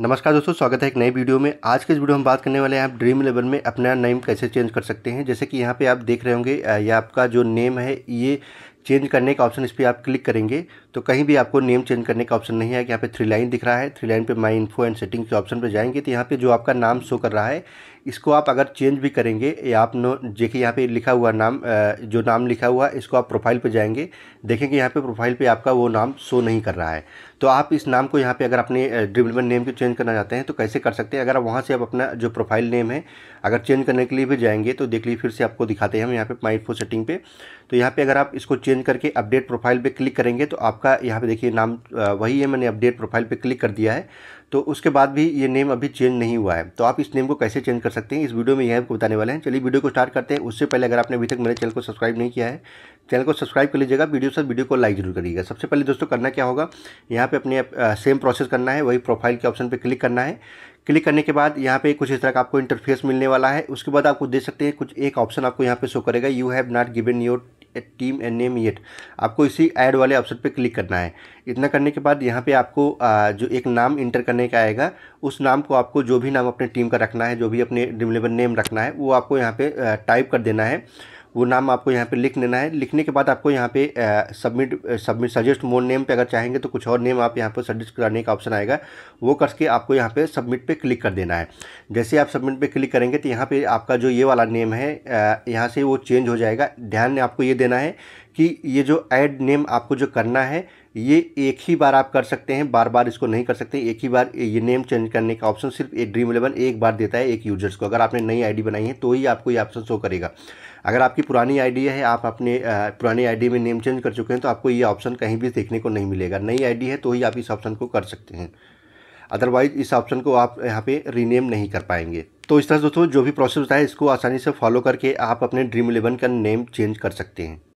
नमस्कार दोस्तों स्वागत है एक नई वीडियो में आज के इस वीडियो में बात करने वाले हैं आप ड्रीम इलेवन में अपना नेम कैसे चेंज कर सकते हैं जैसे कि यहाँ पे आप देख रहे होंगे ये आपका जो नेम है ये चेंज करने का ऑप्शन इस पर आप क्लिक करेंगे तो कहीं भी आपको नेम चेंज करने का ऑप्शन नहीं है कि यहाँ पे थ्री लाइन दिख रहा है थ्री लाइन पे माई इन्फो एंड सेटिंग के ऑप्शन पे जाएंगे तो यहाँ पे जो आपका नाम शो कर रहा है इसको आप अगर चेंज भी करेंगे या आप नो देखिए यहाँ पे लिखा हुआ नाम जो नाम लिखा हुआ है इसको आप प्रोफाइल पे जाएंगे देखेंगे यहाँ पे प्रोफाइल पे आपका वो नाम शो नहीं कर रहा है तो आप इस नाम को यहाँ पे अगर अपने डिवलपमेंट नेम को चेंज करना चाहते हैं तो कैसे कर सकते हैं अगर आप वहाँ से आप अपना जो प्रोफाइल नेम है अगर चेंज करने के लिए भी जाएंगे तो देख लीजिए फिर से आपको दिखाते हैं हम यहाँ पे माई फो सेटिंग पे तो यहाँ पे अगर आप इसको चेंज करके अपडेट प्रोफाइल पे क्लिक करेंगे तो आपका यहाँ पे देखिए नाम वही है मैंने अपडेट प्रोफाइल पे क्लिक कर दिया है तो उसके बाद भी ये नेम अभी चेंज नहीं हुआ है तो आप इस नेम को कैसे चेंज कर सकते हैं इस वीडियो में यह आपको बताने वाले हैं चलिए वीडियो को स्टार्ट करते हैं उससे पहले अगर आपने अभी तक मेरे चैनल को सब्सक्राइब नहीं किया है चैनल को सब्सक्राइब कर लीजिएगा वीडियो से वीडियो को लाइक जरूर करिएगा सबसे पहले दोस्तों करना क्या होगा यहाँ पर अपने सेम प्रोसेस करना है वही प्रोफाइल के ऑप्शन पर क्लिक करना है क्लिक करने के बाद यहाँ पे कुछ इस तरह का आपको इंटरफेस मिलने वाला है उसके बाद आपको देख सकते हैं कुछ एक ऑप्शन आपको यहाँ पे शो करेगा you have not given your a team and name yet आपको इसी ऐड वाले ऑप्शन पे क्लिक करना है इतना करने के बाद यहाँ पे आपको जो एक नाम इंटर करने का आएगा उस नाम को आपको जो भी नाम अपने टीम का रखना है जो भी अपने डिमलेबल नेम रखना है वो आपको यहाँ पे टाइप कर देना है वो नाम आपको यहाँ पे लिख लेना है लिखने के बाद आपको यहाँ पे submit submit suggest more name पे अगर चाहेंगे तो कुछ और नेम आप यहाँ पर सजेस्ट कराने का ऑप्शन आएगा वो करके आपको यहाँ पे सबमिट पे क्लिक कर देना है जैसे आप सबमिट पे क्लिक करेंगे तो यहाँ पे आपका जो ये वाला नेम है यहाँ से वो चेंज हो जाएगा ध्यान आपको ये देना है कि ये जो ऐड नेम आपको जो करना है ये एक ही बार आप कर सकते हैं बार बार इसको नहीं कर सकते एक ही बार ये नेम चेंज करने का ऑप्शन सिर्फ एक ड्रीम इलेवन एक बार देता है एक यूजर्स को अगर आपने नई आईडी बनाई है तो ही आपको ये ऑप्शन शो करेगा अगर आपकी पुरानी आईडी है आप अपने पुरानी आईडी में नेम चेंज कर चुके हैं तो आपको ये ऑप्शन कहीं भी देखने को नहीं मिलेगा नई आई है तो ही आप इस ऑप्शन को कर सकते हैं अदरवाइज इस ऑप्शन को आप यहाँ पे रीनेम नहीं कर पाएंगे तो इस तरह दोस्तों जो भी प्रोसेस होता है इसको आसानी से फॉलो करके आप अपने ड्रीम इलेवन का नेम चेंज कर सकते हैं